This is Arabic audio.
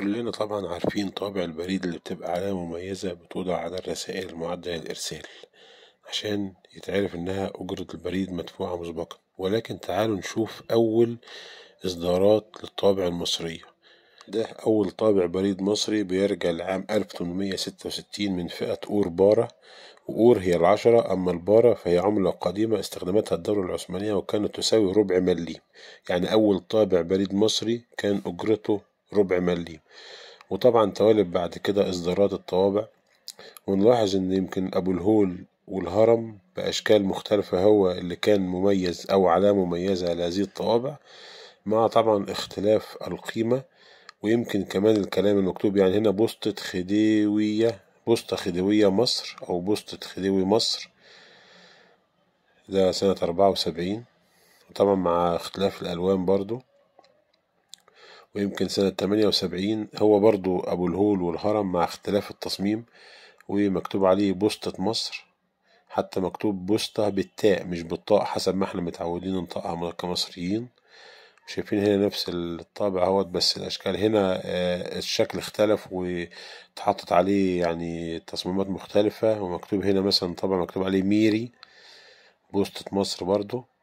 كلنا طبعا عارفين طابع البريد اللي بتبقى علامة مميزة بتوضع على الرسائل المعدة للإرسال عشان يتعرف إنها أجرة البريد مدفوعة مسبقا ولكن تعالوا نشوف أول إصدارات للطابع المصرية ده أول طابع بريد مصري بيرجع لعام 1866 من فئة أور بارة وأور هي العشرة أما البارة فهي عملة قديمة استخدمتها الدولة العثمانية وكانت تساوي ربع مليم يعني أول طابع بريد مصري كان أجرته ربع مليم وطبعا توالب بعد كده إصدارات الطوابع ونلاحظ إن يمكن أبو الهول والهرم بأشكال مختلفة هو اللي كان مميز أو علامة مميزة على هذه الطوابع مع طبعا اختلاف القيمة ويمكن كمان الكلام المكتوب يعني هنا بوسطة خديوية بوسطة خديوية مصر أو بوسطة خديوي مصر ده سنة أربعة وسبعين طبعا مع اختلاف الألوان برضو ويمكن سنة 78 هو برضو أبو الهول والهرم مع اختلاف التصميم ومكتوب عليه بوسطة مصر حتى مكتوب بوسطة بالتاء مش بالطاء حسب ما احنا متعودين ننطقها كمصريين شايفين هنا نفس الطابع اهوت بس الاشكال هنا آه، الشكل اختلف واتحطت عليه يعني تصميمات مختلفة ومكتوب هنا مثلا طبعا مكتوب عليه ميري بوسطة مصر برضو